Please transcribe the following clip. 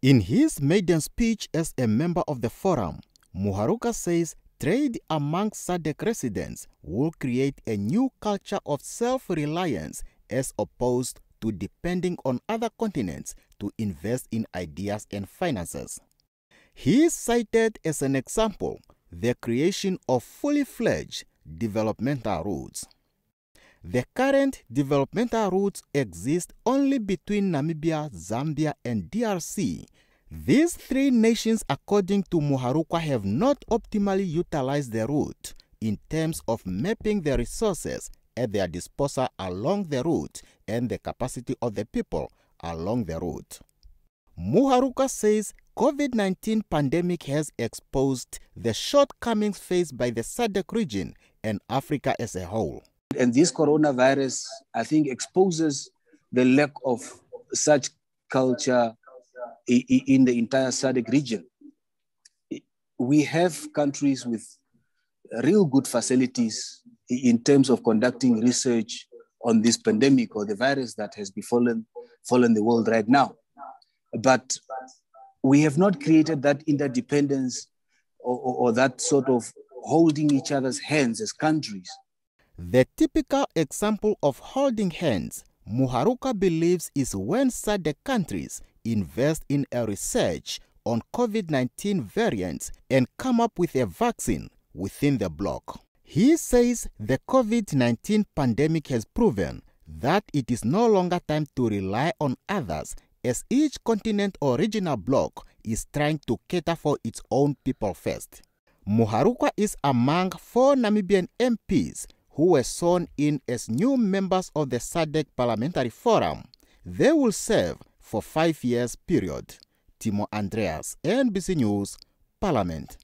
In his maiden speech as a member of the forum, Muharuka says trade among SADC residents will create a new culture of self-reliance as opposed to depending on other continents to invest in ideas and finances. He cited as an example the creation of fully fledged developmental roads. The current developmental routes exist only between Namibia, Zambia, and DRC. These three nations, according to Muharuka, have not optimally utilized the route in terms of mapping the resources at their disposal along the route and the capacity of the people along the route. Muharuka says COVID-19 pandemic has exposed the shortcomings faced by the SADC region and Africa as a whole. And this coronavirus, I think, exposes the lack of such culture in the entire SADC region. We have countries with real good facilities in terms of conducting research on this pandemic or the virus that has befallen fallen the world right now. But we have not created that interdependence or, or, or that sort of holding each other's hands as countries the typical example of holding hands Muharuka believes is when certain countries invest in a research on COVID-19 variants and come up with a vaccine within the bloc. He says the COVID-19 pandemic has proven that it is no longer time to rely on others as each continent or regional bloc is trying to cater for its own people first. Muharuka is among four Namibian MPs who were sworn in as new members of the SADC Parliamentary Forum. They will serve for five years period. Timo Andreas, NBC News, Parliament.